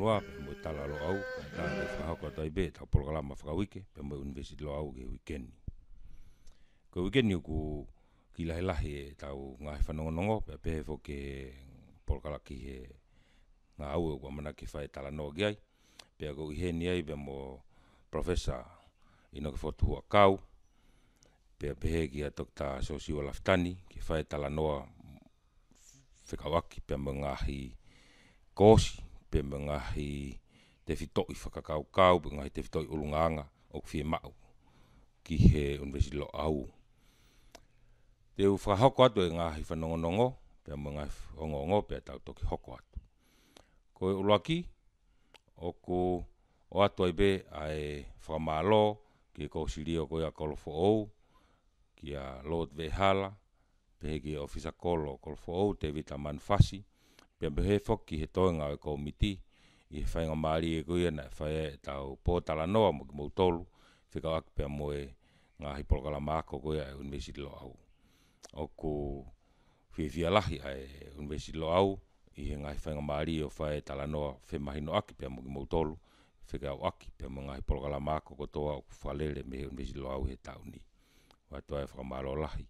noa mo tala lo au ta te fa ko tai be ta programa fa wiki pe mo university lo au ge weekend ko weekend ku ki la la he ta u nga fa no no pe pe fo ke por kala ki he nga au ko mana ki fa tala no ge ai pe ko he ni ai be mo professor ino ko tu kau pe pe he ki a dokta sosio laftani ki fa tala no fe kawaki pe mo nga hi kosi pe mangahi te fitoi whakakau kau, pe mangahi te fitoi ulunganga o kwhie mau ki he unwesi lo au. Te u whakahoko atu e ngahi whanongonongo, pe mangahi ongongo, pe tau toki hoko atu. Ko e uluaki, o ko o atu ai be a e whakamalo, ki e kousirio ko ia kolofo ou, ki a Lord Vehala, pe hegi e ofisa kolo kolofo ou, te vita manfasi, fasi, pia mehe foki he toenga o e komiti i he whainga maari e kuia na whae e tau pōtala noa mo ki mautolu whika waki pia moe ngā hipolokala māko kuia e Universiti lo au. O ku whiwhia lahi a e Universiti lo au i he ngāhi whainga maari o whae e tala noa whemahi no aki pia mo ki mautolu whika au pia mo ngā hipolokala māko toa o ku whalele me he Universiti lo au he tau ni. Wai toa e whakamaro lahi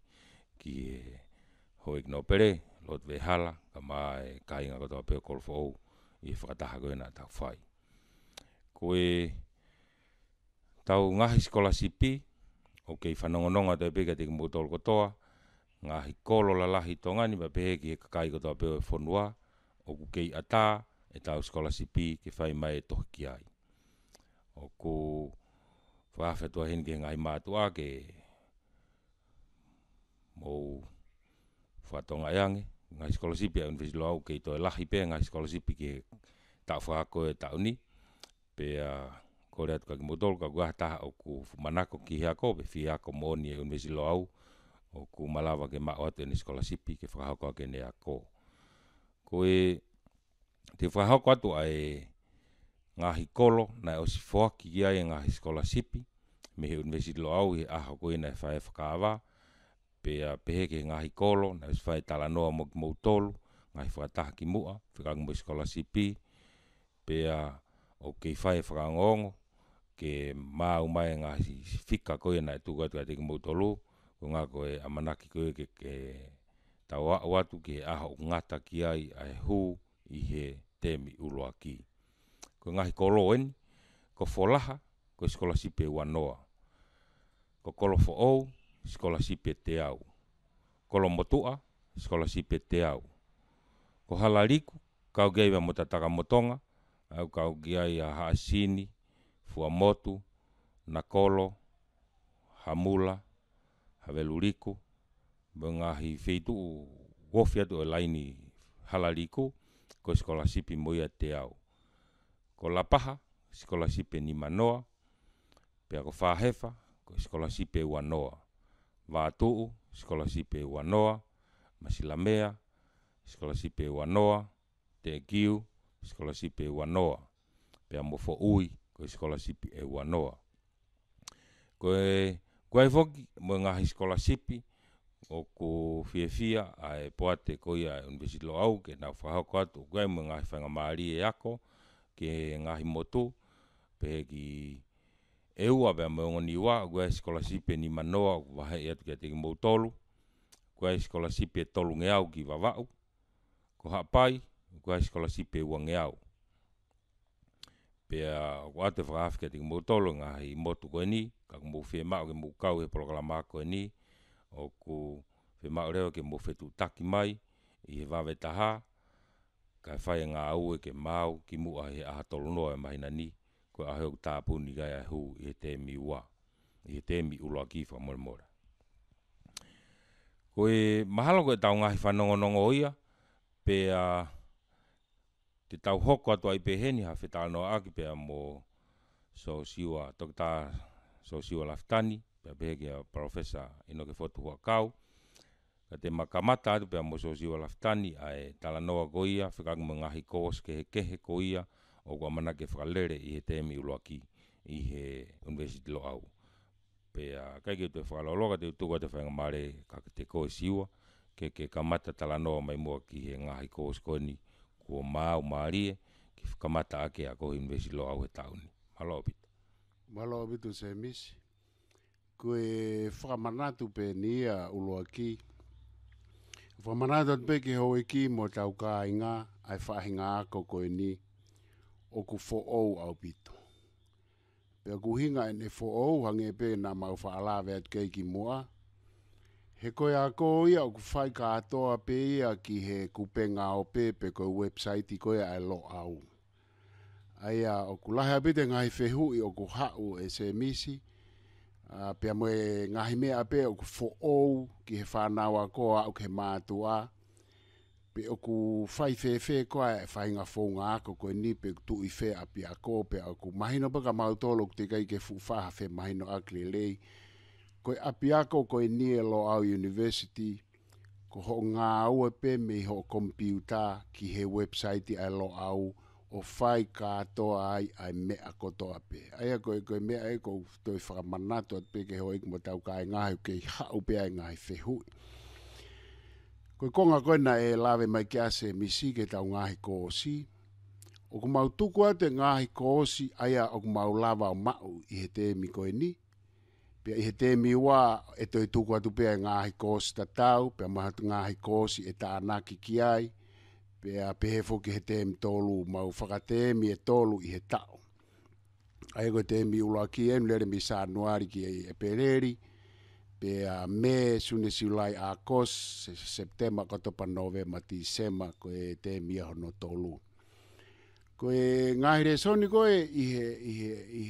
ki e ho ikno pere lot ve hala kama e kai nga kota pe kolfo i fata ha gona ta fai ko e tau nga hi skola sipi o fa nono nonga te pe kati mo tol kotoa nga hi kolo la lahi tonga ni pe ki kai kota pe e fonua o ku kei ata e tau skola sipi ke fai mai e tohki ai o ku fa fa to hin ge ngai ma tu a whatonga e ange. Ngā scholarship a unwhesi loau ke i toi lahi pe, ngā scholarship ke tau whakako e tau ni. Pe a kore atu kaki motolo ka guaha taha o ku fumanako ki hea ko, pe fi hako moni e unwhesi loau o ku malawa ke mao atu ene scholarship ke whakako ake ne a ko. Ko e te whakako atu a e ngā hikolo na e osi fuaki ki ai e ngā scholarship me he unwhesi loau he aho koe na e whae whakawaa pe a pehe ke ngahi kolo, na isi whae tala noa mo ki moutolu, ngahi whakataha ki mua, whakangu mo iskola CP, pe a o kei whae whakangongo, ke māu mai ngahi whika koe na e tūkatu te ki moutolu, ko ngā koe a manaki koe ke ke tau wa tu ke aho o ngata ki ai a hu i he temi uloa ki. Ko ngahi kolo en ko folaha ko iskola CP wanoa. Ko kolo for all, skola e sipe te au. Ko lomotua, skola sipe te au. Ko halariku, kau gei wa motataka motonga, au kau gea ia haasini, fua motu, nakolo, hamula, haveluriku, bunga hi feitu u wofia tu e laini halaliku, ko skola sipi moia te au. Ko lapaha, skola sipe ni manoa, pe ko fahefa, ko skola sipe wanoa. Va'atu'u, skolahsipe wanoa, masilamea, skolahsipe wanoa, te'kiu, skolahsipe wanoa, peamofou'i koi skolahsipi e wanoa. Koe kuai foki ngahi skolahsipi oku fia-fia ae poate koi ae universit lo'au ke nau fahako atu kuai mengahi faingamalie e ako ke ngahi motu pehe ki e ua bea mo ngoni wa gwa skola sipe ni manoa wa he atu ke tegi motolu gwa skola sipe tolu nge au ki wa ko ha pai gwa skola sipe wa nge au pea wa te fra afke tegi motolu nga hi motu ko ni ka mo fe ma ke mo kau he programa ma ko ni o ku fe ma reo ke mo fe tu taki mai i he vave taha ka fai nga au ke mau ki mua he aha tolu noa e mahina ni ko a heu tāpū ni gai a hū i te mi wā, i te mi ula kifa mora mora. Ko e mahalo ko e tau ngahi whanongo nongo ia, pe a te tau hoko atu ai pe heni ha whetā noa aki pe a mō so siwa, toki tā so siwa laftani, pe a pehe ki a professor ino ke fotu hua kau, ka te makamata atu pe a mō so siwa laftani, a e tala noa ko ia, whikangu mga hi kōs kehe kehe ko ia, ko ia, o kua mana ke whakalere i he ulo aki i he University lo au. Pe a uh, kai ke te whakalaloga te utuga te whainga mare ka te koe siwa, ke ke kamata tala noa mai mua ki he ngahi koe skoni kua mā o mārie, ki kamata ake a koe University lo au he tauni. Malo pita. Malo pita se misi. Koe whakamanatu pe ni ulo aki. whakamanatu pe ki hoi ki mo tau kā inga, ai whahinga ako koe ni o ku fo ou au pito. Pea ku hinga e fo ou hange e pe na mau wha ala vea kei ki mua. He ko ya ko ya o ku whai ka atoa pe ya ki he kupenga o pe pe koe website i ya lo au. Aia o ku lahe ai ngai whehu i o ku hau e se misi. Uh, pea moe ngahi mea pe o ku fo ou ki he whanau a koa o ke mātua. Pea pe o ku fai fe fe ko ai fai nga fo nga ko ko ni pe tu i fe a pia ko pe o ku mai no baka mau to lo te kai ke fu fa fe mai no akli le ko a pia ko ko ni e lo au university ko ho nga au pe me ho computa ki he website ai lo au o fai ka to ai ai me a ko to ape ai a ko ko me ai e ko to i fa manato pe ke ho ik mo tau kai nga ke ha u pe ai nga fe hu koe konga koe e lawe mai ki ase misi ke tau ngahi ko si. O ku mau tuku ate ngahi ko si aia o ku mau lawa o mau i he te mi koe ni. Pia i he te mi wā e toi tuku atu pia e ngahi ko si ta tau, pia maha tu ngahi ko si e ta anaki ki ai. Pia pehefo ki he te mi tolu mau whakate mi e tolu i he tau. Aia koe te mi ula ki e mi sa anuari ki e, e pereri. Pia pe a me sune siulai a kos septema koto pa nove ma sema ko e te mia hono tolu. Ko e ngai re soni ko e i ihe, i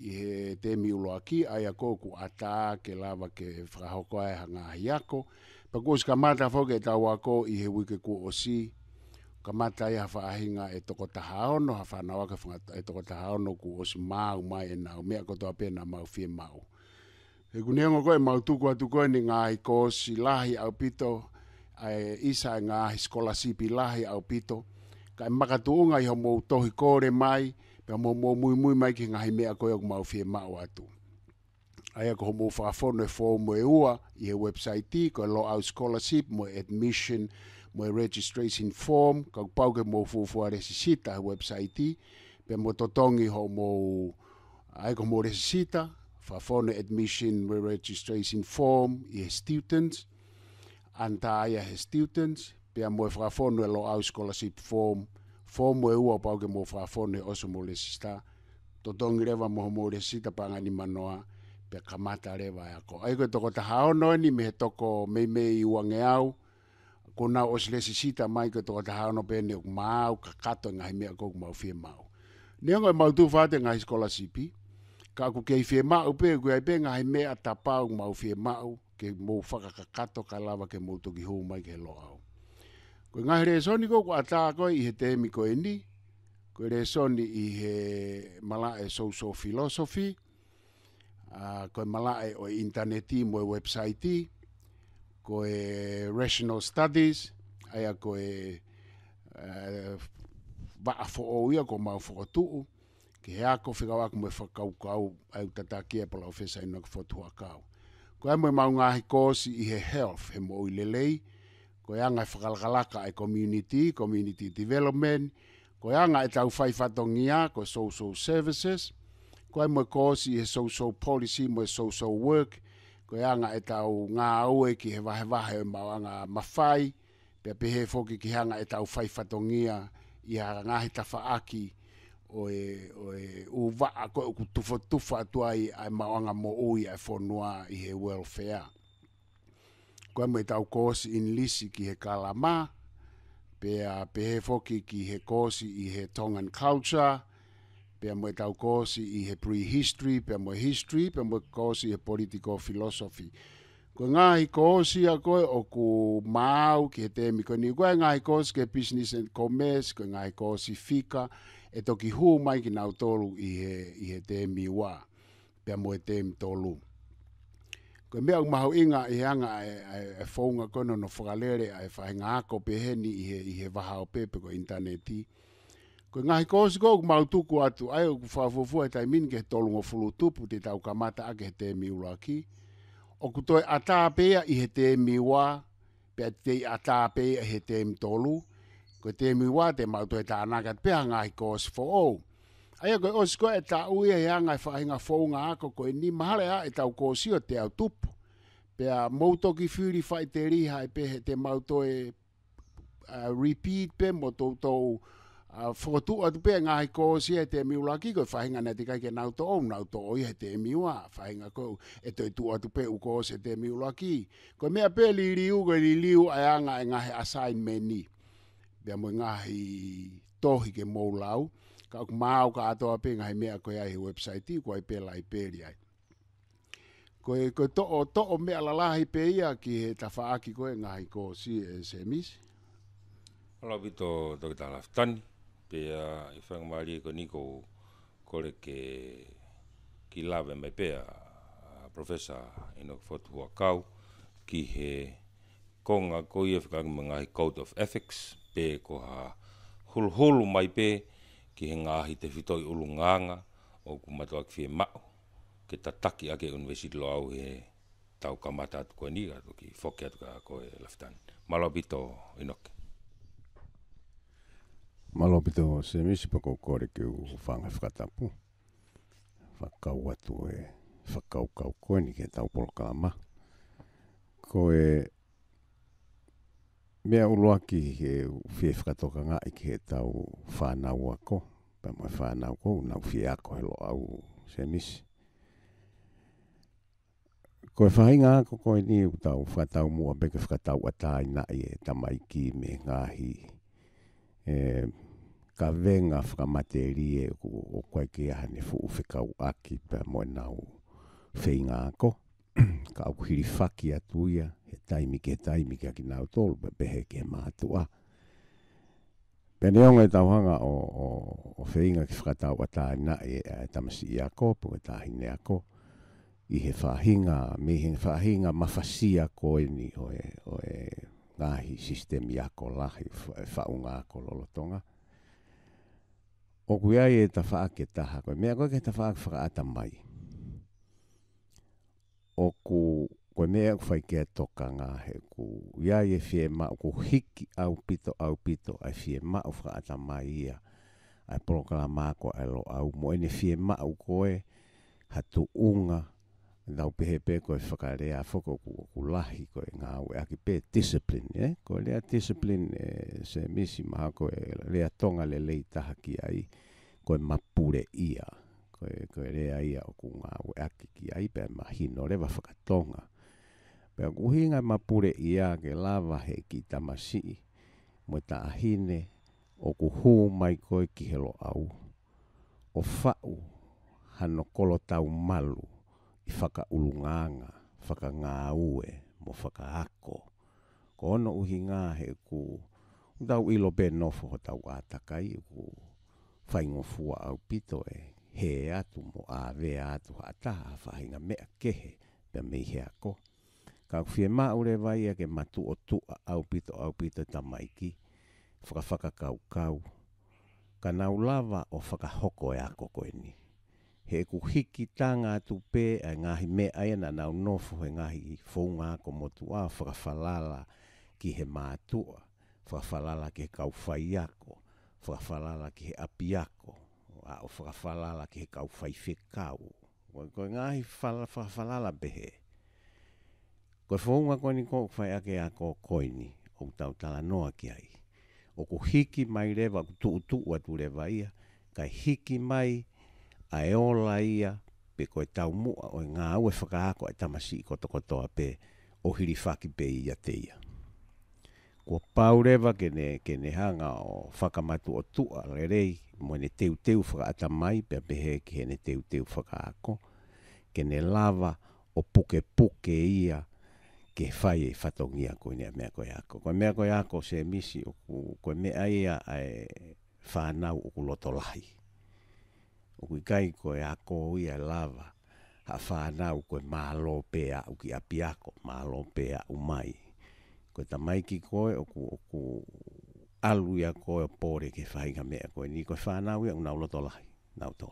ihe te miulo aki aia koku ata ke lava ke whahoko ai hanga hiako. Pa kuos ka mata foke tau ako ihe wike ku osi. Ka mata ia whaahinga e toko taha ono, ha whanawaka e toko taha ono ku osi mau mai e nau mea kotoa pena mau fie mau. He kunenga koe mautuku atu koe ni ngā i kōsi lahi au pito, e isa e ngā i skolasipi lahi au pito. Kai makatu unga iho mou tohi kōre mai, pia mou mou mui mui mai ki ngā hi mea koe oku mau fie mau atu. Ai ako mou whakafono e fō mo e ua i he website ti, koe lo au scholarship, mo admission, mo registration form, kau pauke mo fufua resisita he website ti, pia mo totongi ho mou, ai ko mo resisita, for phone admission registration form i students anta ia he students pea moe for phone lo au scholarship form form we ua pau ke mo whakawhonu e oso mo le sista to tongi rewa moho mo le sita pangani manoa pe kamata rewa e ako ai koe toko taha ono ni me he toko meimei i wange au kona o sile sita mai koe toko taha ono pe ne uk maau kakato ngai me mea koku mau fie mau Nengo e mautu whate ngai scholarship eh? ka ku kei fie mau pe ku ai benga ai mea ta pau mau fie mau ke mo faka ka kato ka lava ke mo toki hou mai ke lo au ko nga re soni ko ata ko i he te mi ko ni ko re soni i he mala e so so philosophy a uh, ko mala e o interneti mo website i ko e rational studies aya ko e uh, ba fo o ia ko mau fo tu ke he ako whikau aku mwe whakau kau au tata kia pala ofesa ina ka whatu kau. Ko e mwe maungahi si i he health, he mo lelei, ko e anga whakalakalaka e community, community development, ko e anga e tau whaifatongia, ko social services, ko e mwe kōsi i he social policy, mwe social work, ko e anga e tau ngā aue ki he wahe wahe maunga mawhai, pia pehe foki ki he anga e tau whaifatongia i a ngahi tawha aki, o e o e o va a ko tu fo tu fa tu ai ai ma wanga mo o ia fo noa i he welfare ko me ta o course in lisi ki he kalama pe a pe he fo ki ki he course i he tongan culture pe a me ta o course i he prehistory pe a mo history pe a mo course i he political philosophy ko nga i course a ko o ku mau ki he te mi ko ni ko nga i course ke business and commerce ko nga i course fika e toki hū mai ki nau tōru i he, i he te mi wā, pia mo e te mi tōru. Koe mea u mahu inga i e he anga e, e, e whaunga kono no whakalere a e whahinga ako peheni i he, i he waha o pepe ko interneti. Koe ngahi kōsi kō ku mahu tuku atu, ai u kufafufu e tai min ke he tōlungo fulu tupu te tau kamata a ke he te mi ura ki. O kutoe atāpea i he te mi wā, pia te atāpea i he te mi tōru, ko te mi wa te mau to ta na ka pe nga i oh. ko o ai ko os sko eta ta u ye nga fa nga fo nga ko ko ni ma le a e ko si o te au tup pe a mo to ki fuli fa te ri ha e pe te mau to e uh, repeat pe mo to to a fotu at pe nga ko si e te mi ki ko fa nga te ka ke na to o na to o ye te mi wa fa nga ko e to tu at pe u ko se te mi ki ko me a pe li li u ko li li u a nga nga assignment ni be mo ngahi tohi ke mo lau ka mau ka to ape ngai me ko ai website ti ko ai pe lai pe ri ai ko ko to o to o me ala lahi pe ya ki he ta fa aki ko ngahi ko si e se ala bito to ta laftan pe ya i fa ngari ko niko ko le ke ki lave me pe a professor enok fotu kau ki he konga ko i fa ngahi code of ethics pē ko ha hulhulu mai pē ki he ngāhi te whitoi ulu ngānga o ku matua ki whie mao ke ta taki ake unwesi lo au he tau kamata atu koe niga atu ki whoke atu ka koe laftan. Malo bito inoke. Malo bito se misi pako kore ki u whanga whakatapu. Whakau atu e whakau kau koe ni ke tau polo kama. Koe mea uloa ki he fie whakatoka ngā i ki he tau whānau ako. Pa mai whānau ko, nau fie ako he lo au semis. Ko e whahi ngā ko koe ni u tau whātau mua beke whakatau atai nā i e tamai ki me ngāhi. E, ka venga whakamate rie o, o koe ki aha ne fuu whikau aki pa mai nau whi ngā ko. ka au kuhiri whaki atu ia. Ia e taimi ke taimi ke akina o tolu pe pehe ke mātua. Pene onga e tauhanga o, o, o whainga ki whakatau a tāina e, e tamasi i ako, punga tāhine ako, i he whahinga, me he whahinga mafasia ko eni o e, o e ngāhi sistemi i ako lahi, whaunga ko lolotonga. O kuia e ta wha ke taha koe, mea koe ke ta wha ke whakata mai. O ku koe mea ku whai kia toka ngā he ku ia e fie ma ku hiki au pito au pito ai fie ma u whaata mai ia ai prokala mā ko ai lo au mo ene fie ma u koe hatu unga dau pehe pe koe whakarea whoko ku, ku lahi koe ngā ue aki pe discipline eh? ko lea discipline eh, se misi maha koe le tonga le lei taha ki ai koe mapure ia ko koe rea ia o ku ngā ue aki ki ai pe mahino le wa whakatonga Pea kuhinga ma pure i ke lava he ki tamasi mo ta ahine o kuhu mai koe ki helo au. O fa'u hano kolo tau malu i whaka ulunganga, whaka ngā ue, mo whaka ako. Ko ono uhi ngā he ku tau ilo bē nofo ho tau ātakai e ku whaingo fua au pito e he atu mo āwe atu hataha whahinga mea kehe pe mei he ako ka fie ma ure vai e ke matu o tu au pito au pito ta maiki fuka faka kau kau ka nau lava o faka hoko e a koko e ni he ku hiki tanga tu pe a ngahi e me ai na nau nofu he ngahi fonga ko motu a fuka falala ki he matu a fuka falala ke kau fai ako fuka falala ke api ako a o fuka falala ke kau fai fe kau ko ngahi falala fuka falala behe he Koe whaunga koe ni ko, whai ake a koe koe ni, o tau tala noa ki ai. O ko hiki mai rewa, ko tuu tuu atu rewa ia, kai hiki mai a eola ia, pe koe tau mua o e ngā aue whakaako ai tamasi i koto kotoa pe o hiri whaki pe i a teia. Kua pau rewa ke ne, ke ne hanga o whakamatu o tua le rei, mo ne teu teu whakaata mai, pe pehe ke he ne teu teu whakaako, ke ne lava o puke puke ia, ke fai e fatongia ko ne me ko ya ko me ko ya ko se misi o ku ko me ai ya ai fa e na o ku loto lai o ku kai ko ya ko i a lava a fa na o ko ma lo pe a u ki a ko ma lo pe a u mai ko ta mai ki ko o ku o ku alu ya ko e pore ke fai ga me ko ni ko fa na u na loto lai na to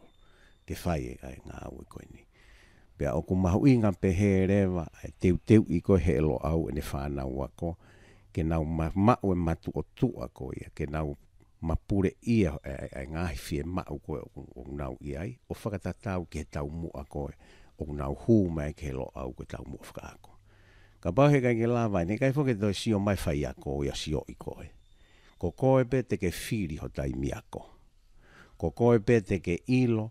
ke fai ai na u ko ni pea o ku mahu inga pe he rewa e teu teu i ko he elo au e ne whanau ako ke nau ma, ma e matu o tu ako ia ke nau ma pure ia e, e, e ngahi fie ma u koe o nau i ai o whakatatau ke tau mu ako e o nau hu mai ke elo au ke tau mu a whakako ka bau he kai ke lawa ne kai fwke to si o mai fai ako ia si o i koe ko koe pe te ke whiri ho tai miako ko koe pe te ke ilo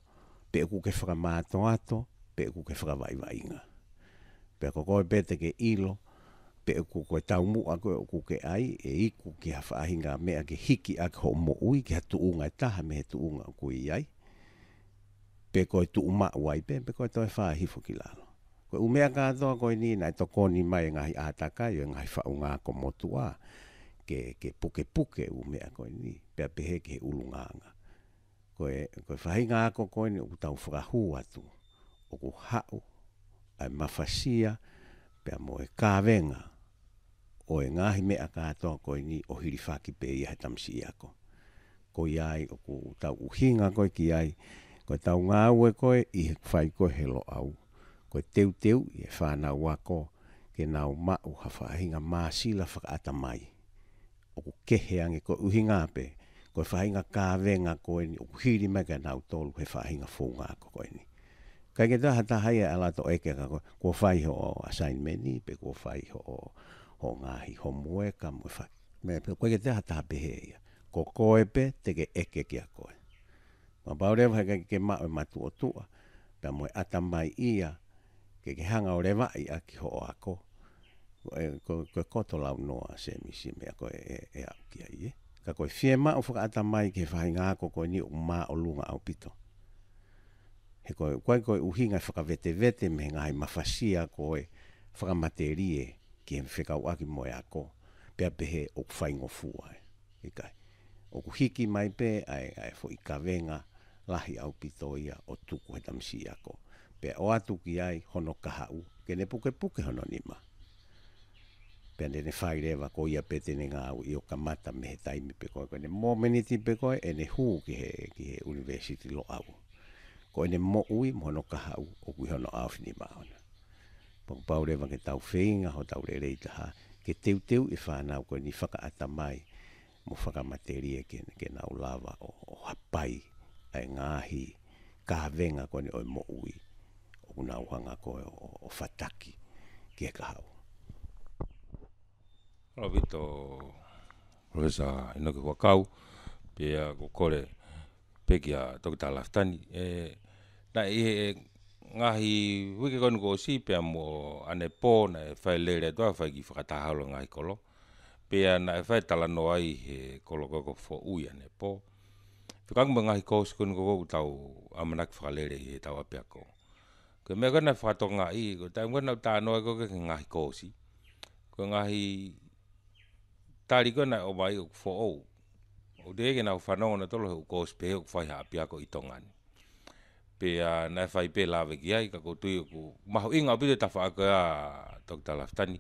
pe ku ke whakamato ato pe ku ke fra vai vai pe ko ko pe te ke ilo pe ku ko ta mu a ko ku ke ai e i ku ke fa hinga me age hiki ak ko mo ui ke tu unga e ta me tu unga ku i ai pe ko tu ma wai pe pe e e ko to fa hi fo kilalo ko u me a ka do ko ni na to ko ni mai nga hi a ta ka yo nga fa unga ko mo tu ke ke puke puke u me a ko ni pe pe ke ulunga ko e ko fa hinga ko ko ni u ta u fra hu a o ku hau ai mafasia pe amo e ka venga o e ngahi me a katoa ko ni o hirifaki pe ia he tamsi ako. Ko i ai o ku tau uhinga koe ki ai, ko tau ngā ue koe i he whai koe he lo au. Ko teu teu i e whāna wako ke nā o ma u hawha sila māsila whakaata mai. O ku kehe ange ko uhinga pe, ko e whahinga kā venga koe ni, o ku hiri mega nā tolu he whahinga fōngā ko koe ni. Kai ke tā hata hai ala to eke ka kua whai ho o assignment ni, pe ko whai ho o ho ngāhi ho mue ka mue whai. Me pe kua ke tā hata hape he ia. Ko koe pe te ke eke ki a koe. Ma paurewa hei ke ke ma e matu o tua, pe mue ata mai ia, ke ke hanga o rewa i a ki ho o ako. E, koe koto lau noa se misi mea koe e, e au ie. Ka koe fie mao whakata mai ke whai ngā koe ni o mā o lunga au pito he koe, koe koe uhinga e whakavete vete me ngai mawhasia koe whakamaterie ki he whika uaki moe ako pia pehe o kwhaingo fua e kai o kuhiki mai pe ai ai fo ikavenga lahi au pitoia o tuku he tamsi ako pe o atu ki ai hono kaha u ke ne puke puke hono nima pe ne ne fai rewa ko ia pe tene ngā u i o kamata me he taimi pe koe koe ne momeniti pe koe ene ne hu ki he, ki he university lo au ko ene mo ui mo no ka hau o ku hono af ni maona. Pong pau rewa ke tau feinga ho tau re rei taha, ke teu teu i e na ko ni faka ata mai mo whaka materia ke, ke nau lava o, hapai ai ngahi ka venga ko ni oi mo ui o kuna uhanga ko e, o, fataki ke ka hau. Rovito, Rovesa, ino ke kua kau, pia kukore, kukore, peki a toki tā laftani. E, na i e, e, ngahi wiki koni ko si pe amu ane po na e whai lere toa whai ki whakatahalo ngahi kolo. Pe a na e whai tala no ai he kolo koko fo ui ane pō. Whikangu mga ngahi kōsi koni ko koko tau amanaki whakalere i he tau apiako. Koe mea kona whakato ngahi, ta tau mwena tā noa koke ki ngai kōsi. Koe ngahi tāri kona o mai o fo ou o de ke na fa no na to lo ko spe ko fa ha pia ko itongan pe a na fa i pe la ve ki ai ka ko tu ko ma ho inga pe ta fa ka dr laftani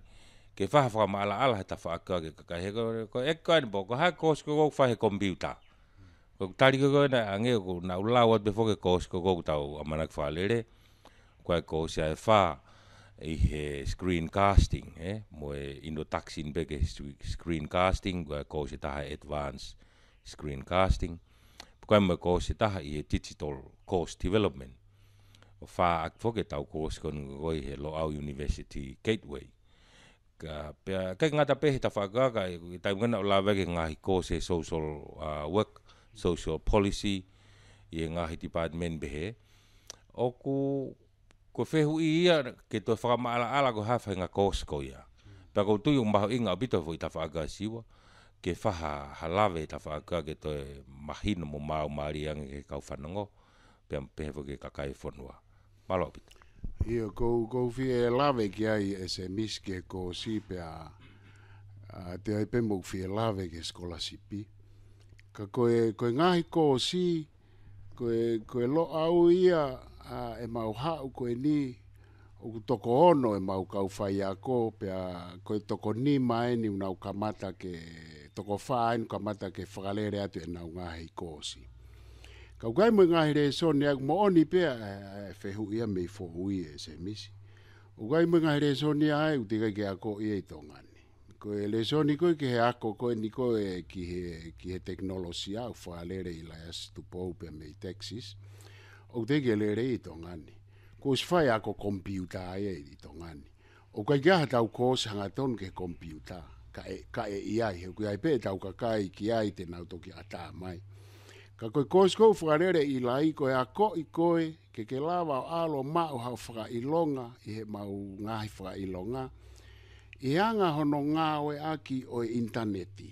ke fa fa ma ala ala ta fa ka ke ka he ko ko e ka ni bo ko ha ko sko ko fa he kombiuta ko tari ko na ange ko na ula wa be fo ke ko sko ko ta o amana fa le re ko ko sia fa i he screen casting eh mo e indo taxin be ke screen casting ko se ta advance screencasting. Pukai mai kōse taha i he digital course development. O whā ak whoke tau kōse konu koi he Loau University Gateway. Ka, pia, kei ngata pehe ta whakaka, i e tai mkana o lawege ngahi kōse social uh, work, social policy, i ngahi department behe. O ku, ko fehu i ia, ke tō whakamaala ala ko hawha inga course koi ia. Pia kou tui o mbaho inga o bito i ta whakaka siwa ke faha halave ta faka ke to e mahino mo mau mari ang ke kau fanango pe pe vo ke kakai fonua malo bit io ko ko fi e lave ke ai ese se mis ke ko si pe a te ai pe mo fi e lave ke skola si pi ka ko e ko e ngai ko si ko e ko e lo au ia a e mau hau ko e ni o toko ono e mau kau fai a ko, pia koe toko ni mai ni unau kamata ke toko fai, ni kamata ke whakalere atu e nau ngahi kōsi. Kau kai mui ngahi re so, ni aku mooni pia e, e, e whehu ia mei fō hui e se misi. Kau kai mui ngahi re so, ni ae utika ke a ko ia i tōngani. Koe le so, ni koe ke he ako, koe ni koe ki he, ki he teknolosi whakalere i laias tupou pia mei teksis, Kau te ke le re i tōngani ko se fai ako kompiuta ai e di tongani. O kai kia hatau ko se hangaton ke kompiuta, e, ka e, i e iai, he kui ai pe tau ka kai ki ai te nau toki ata mai. Ka koi kōs kou whakarere i lai koe a ko i koe ke ke lawa o alo mao hau whaka i longa i he mau ngahi whaka i longa. I anga hono ngā oe aki o interneti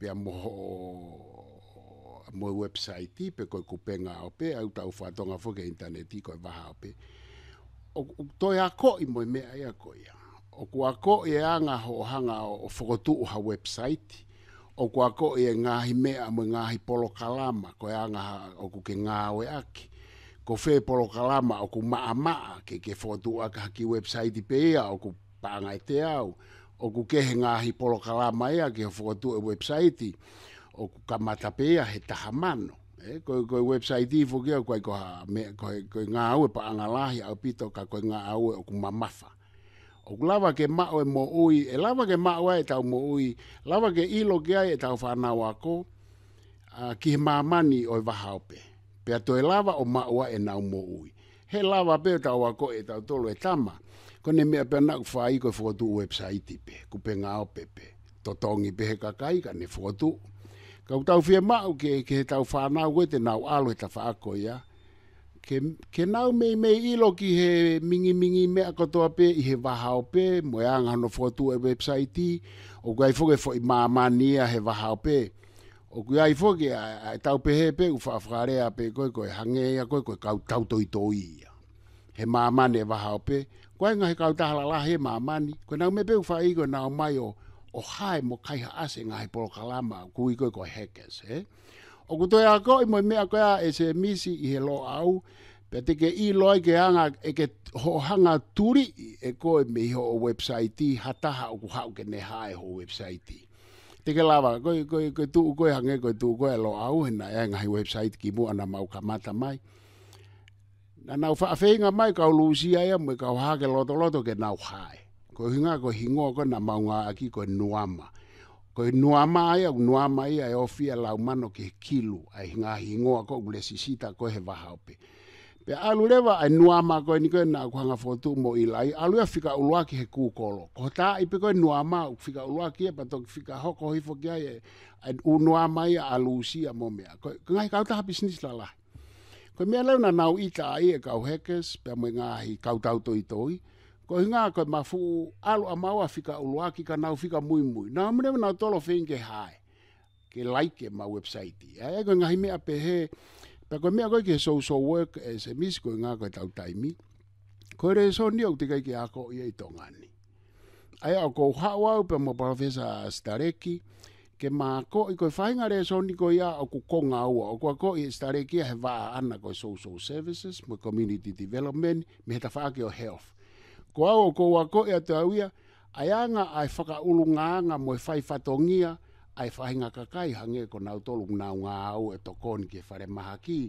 pia moho moe website pe koe kupenga o pe au tau whatonga whuke interneti koe waha o pe. Koe o toi a koi moi mea ia koi a. O ku a koi e anga ho hanga o, o whakotu ha website. O ku a koi e ngahi mea mo ngahi polo kalama ko e anga ha, o ku ke ngāwe aki. Ko whē polo kalama o ku maa maa ke ke whakotu a ka haki website i pe ia o ku pāngai te au. O ku ke he ngahi polo kalama ia ke whakotu e website i. O ku kamata pe ia he taha mano e eh, ko ko website di fuke ko ko ha me ko ko nga au e pa nga la ya pito ka ko nga au e o ku mamafa o lava ke ma o e mo ui e lava ke ma wa ta mo ui lava ke ilo ke ai ta fa na wa ko a ki ma mani o va haupe pe to e lava o ma wa e na mo ui he lava pe ta wa ko e ta tolo e tama ko ne me pe na fa ai ko fo tu website pe ku pe nga o pe pe totongi pe ka kai ka ne fo tu Kau tau fie mau ke, ke he tau whanau e te nau alo e ta whaako ia. Ke, ke nau me mei ilo ki he mingi mingi mea kotoa pe i he waha o pe, moe anga hano fotu e website i, o kua i fuke fo i maamania he waha o pe. O kua i fuke a, a e tau pe he pe u whaafarea pe koe koe hange ia koe koe kau tau toi toi ia. He maamani e waha o pe, koe ngai kau tahala la he maamani, Ko nau me pe u whaigo nau mai o, o hae mo kaiha ase ngā he poro kalama kui koe koe hekes. He? O kutoe a koe mo mea koe a e se misi i he lo au, pe te ke i loi ke anga e ke ho hanga turi e koe me iho o website i hataha o kuhau ke ne hae ho website i. Te ke lawa, koe, koe, koe tu u koe hange koe tu u koe lo au hena e ngā he website ki mua na mau kamata mai. Na nau whaafeinga mai kau lūsia ia mui kau hake loto loto ke nau hae ko hinga ko hingo ko na maunga aki ko nuama ko nuama ai au nuama ai ai ofia la umano ke kilu ai hinga hingo ko ule sisita ko he waha pe alu lewa ai nuama ko ni ko na kuanga fotu mo ilai alu ya fika uluaki he kukolo ko ta ipe ko nuama fika uluaki e pato fika hoko hifo kia e ai u nuama ai alu usia mo mea ko ngai kauta ha bisnis lala ko mea na nau ita ai e kau hekes pe mo ngai kautauto itoi ko ko inga ko mafu alu amawa fika uluaki ka nau fika mui mui na mune na tolo finge hai ke like ma website ya e ko ngahi me ape he pe ko me ko ke so so work as a miss ko inga ko tau taimi ko re so ni o te kai ke ako ye tonga ni ai o hawa pe mo profesa stareki ke ma ko i ko fainga re so ni ko ya o ku konga o o ko ko i stareki he va ana ko so so services mo community development me ta fa ke o health ko au ko wa ko e te auia ai anga ai faka ulunga nga mo fai e fatongia ai fai nga kakai hange ko na tolu na nga au e to kon ke fare mahaki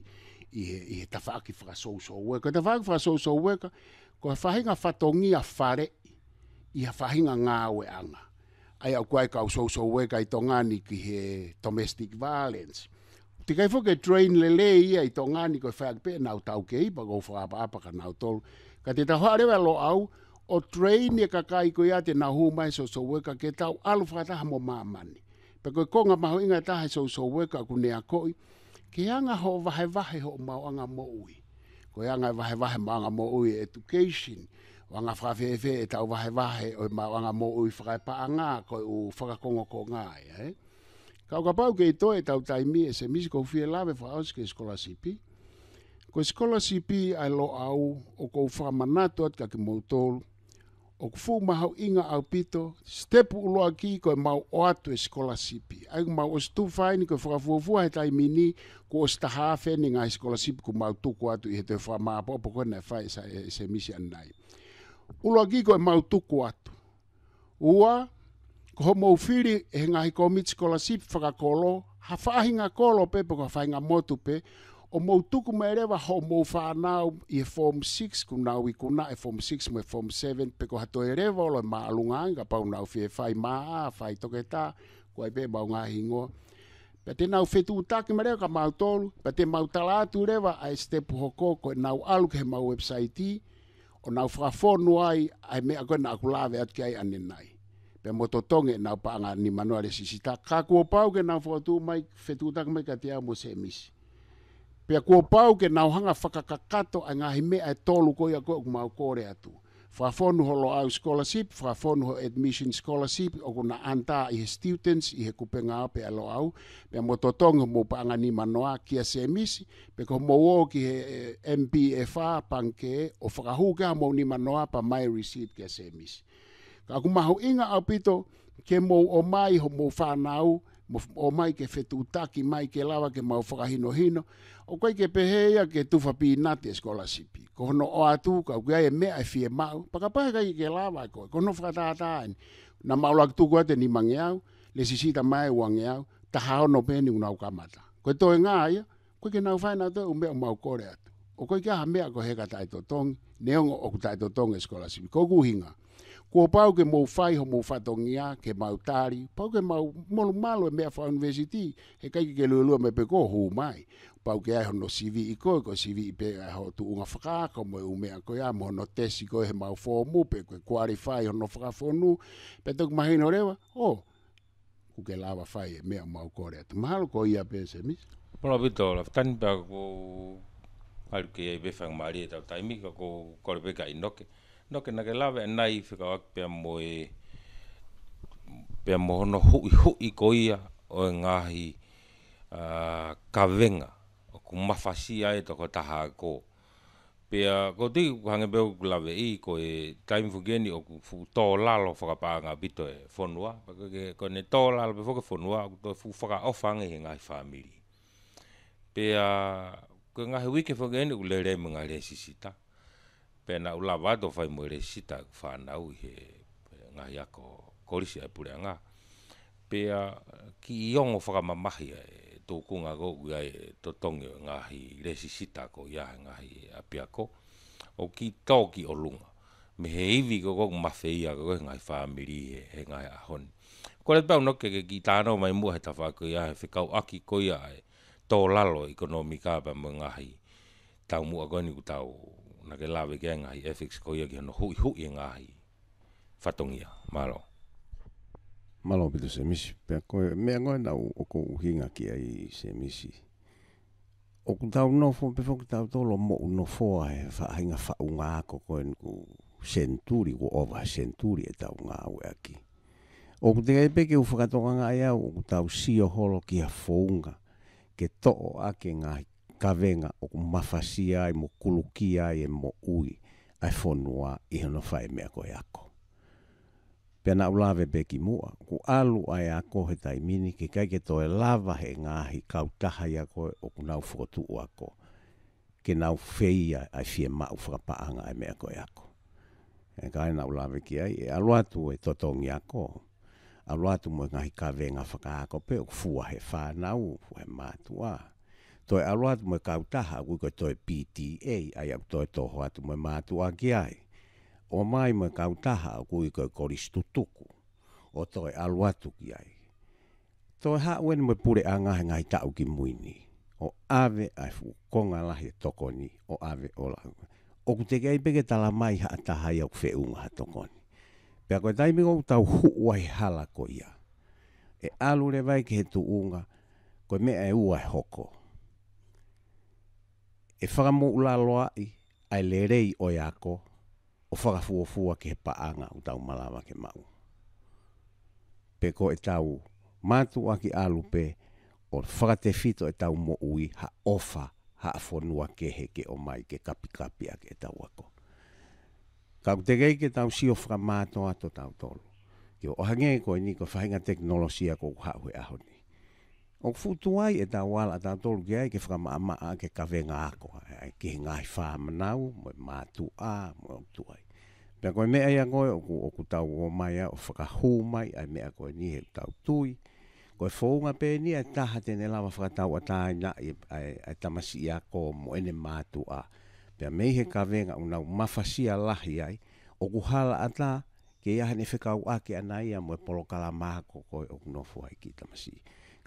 i i ta faki fra so so we ko ta faki fra so so we ko fai nga fatongia fare i fai nga nga au e anga ai au kwai ka so so we kai tongani ki he domestic violence Te kai fo ke train lelei le ia i tongani ko fai pe na tau ke pa go fa pa pa ka tolu Ka te tahoa rewa lo au, o train e ka kai ko na hu mai so so weka ke tau alu fata mamani. pe ko konga maho inga ta he so so weka ku ne akoi ke anga ho va he ho ma anga mo ui ko anga va he va anga mo ui education anga fra ve ve e tau va he o ma anga mo ui fra pa anga ko u fra ko ngo ko Kau e pau ke to e tau tai mi e se mi ko fie lave fra os ke skola sipi ko scholarship ai lo au o ko fa manato at kake motor o ko fu ma hau inga au pito step ulo aki ko ma o atu e scholarship ai ma o stu fine ko fra fu fu ai tai mini ko sta hafe ni ngai scholarship ko ma tu ko atu ite fa ma po po ko na fa sa e- se mission nai ulo aki ko ma tu ko atu ua ko mo fili e he ngai ko mit scholarship fra kolo hafa hinga kolo pe ko fa inga motu pe, pe, o mau tuku mai rewa ho mau whanau i e form 6 ku nau i kuna e form 6 mo e form 7 pe ko hato e rewa o loi e maalunga anga pau nau fie whai maa, whai toke ta ko ai pe mau ngā hingo pe te nau whetu utake mai rewa ka mau tolu pe te mau talatu rewa ai stepu hoko ko e nau alu ke he mau website i o nau whakafonu ai ai mea koe nā kulawe atu ki ai ane nai pe mo totonge na paanga ni manuale sisita ka ko pau ke na fotu mai fetu tak mai ka tia mo se misi pe kua pau ke nau hanga whakakakato a ngahi mea e tolu koi a koe kumau kore atu. Whafonu holo au scholarship, whafonu ho admission scholarship, o kuna anta i he students, i he kupenga ape alo au, pe mo totonga mo paanga ni manoa kia se emisi, pe ko mo wo ki he eh, MPFA panke o whakahuga mo ni manoa pa mai receipt kia se emisi. Ka kumahu inga au pito, ke mo o mai ho mo whanau, o mai ke fetutaki mai ke lava ke mau whakahino hino, o koe ke peheia ke tufa pi nate e skolasipi. Ko no o atu ka kia e mea e fie mau, paka pahe kai ke lava e ko ko hono whakatātāini. Na maulak tuku ate ni mange au, le sisita mai e wange au, ta hao no pēni unau kamata. Koe toi ngā ia, koe ke nau whaina te u mea mau kore atu. O koe ke ha mea ko heka tai to tongi, neongo o ku tai to tongi e skolasipi. Ko guhinga Ko pau ke mou fai ho mou fatongia, ke mau tari, pau ke mau molu malo e mea fa universiti, he kai ke lua lua me peko hu mai. Pau ke ho no sivi i koe, ko sivi i pe aho tu unga whakaako, mo e umea koe mo no tesi ko e mau fo mu, pe koe qualify ho no whakafonu, pe tuk mahino rewa, o, oh, ku ke lava fai e mea mau kore atu. Mahalo ko ia pe se mis. Pala vito, la fitani pe ako, ai e befang maria ta taimi, ko kore kai no ke no ke nake lawe e nai whika wak pia mo e pia mo hono hui hui ko ia o e ngahi uh, ka venga o ku mawhasi ai toko taha ko pia ko te kuhange beo ku lawe i ko e taimi fugeni o ku fu tō lalo whakapa ngā bito e whonua ko, ke, ko ne tō lalo pe whaka whonua ko to fu whaka ofange he ngahi whamiri pia ko ngahi wike fugeni ku lere mga le sisita pena u lavado fai mo resita fa na u he eh, nga ya eh, ko kolisi a pure eh, nga pe a ki yongo fa ma ma hi to ku nga go ya to tong nga hi resita ko ya nga hi a pia ko o ki to ki o lunga me he i vi go go ma fe ya go nga fa mi ri e nga a hon ko le pa no ke ki ta no mai mu he ta fa ko ya fe ka aki ko ya to lalo ekonomika ba mo nga hi tau mua gani ku tau na ke lawe ke hi FX ko ye ke no nga hi fatong fatongia malo malo bi se misi pe ko me ngo na o ko hinga ki ai se misi o ku tau no fo pe fo ku tau to lo mo no fo e fa nga fa unga ko ko en ku centuri ko ova centuri e tau nga we aki o ku te pe ke u ka to nga ya o ku tau si o holo ki a fonga ke to a ke ngai kavenga o mafasia e mo kulukia e mo ui ai fonua i hono fai mea koe ako. Pea na ulawe beki mua, ku alu ai ako he tai mini kai ke toe lava he ngahi kautaha i ako o ku nau fokotu o ako, ke nau feia ai fie mau whakapaanga ai mea koe ako. E kai na ulawe ki ai, e aluatu e totongi ako, aluatu mo ngahi kavenga whakaako pe o fua he whanau, fua he mātua toi aloa mo mai kautaha a kuiko toi PTA ai am toi toho atu mo mātu aki ai. O mai mai kautaha a kuiko koristutuku o toi aloa atu ki ai. Toi haa ueni mai pure a ngahe ngahi tau ki muini. O ave ai fu konga lahi e tokoni o ave o lau. O ku teke ai peke tala mai haa tahai au feunga haa tokoni. Pea koe taimi kou tau huuai ko ia. E alure vai ki he tuunga, koe mea e ua e hokoa e whakamu ula loa i ai lerei o iako o whakafuofua ke paanga o tau malawa ke mau. Peko e tau mātu aki alupe o whakate fito e tau mo ui ha ofa ha afonua ke he o mai ke kapi kapi ake e tau ako. Ka u ke tau si o whakamātoa to tau tolu. Ke o ohangei ko e ni ko whahinga teknolosia ko hau ahoni o futu ai e ta wala ta tolu ke ai ke fra ma ma ke ka venga ako ai ke nga ai fa ma nau mo ma tu a mo tu ai pe ko me ai ngo o ku o ku ta o mai o fa ka hu mai ai me ko ni he ta tu i ko fo nga pe ni ai ta ha te ne lava fra ta wa ta na i ai ta ma si ko mo ene ma tu a pe me he ka venga una ma fa si ala hi ai o ku hala ata ke ya ne fe ka u a ke ana ia mo polo kala ma ko ko o no fo ai ki ta ma si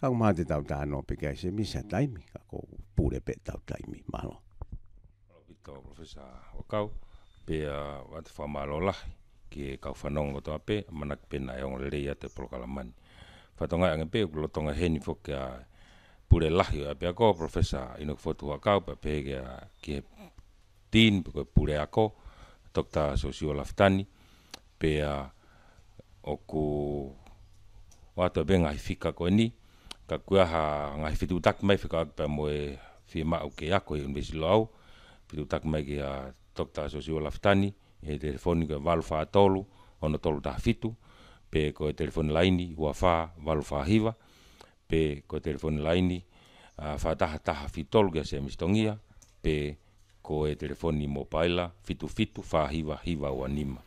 Kau mah te tau tāno pe kai se misa taimi, kako pule pe tau taimi, malo. Pito Profesa Wakau, pe wat whamalo lah ki kau whanongo toa ape manak pe na lele ya te prokalamani. Whatonga e ange pe, tonga heni fokia lah, lahi, pe ako Profesa Inuk Fotu Wakau, pe pe ki tin, pe pule ako, Dr. Sosio Laftani, pe oku wato benga hifika ko ka kua ha ngai fitu tak mai fika pa mo e fi ma o ke ako un vis fitu tak mai ke tokta doctor sosio laftani e telefoni ke valfa fa tolu ona tolu ta fitu pe ko telefoni laini wa fa val hiva pe ko telefoni laini a fa ta ta fitol ke se mistongia pe ko e telefoni mo paila fitu fitu fa hiva hiva wa nima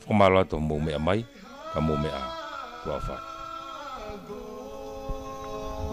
fo malato mo me mai ka mo me a wa fa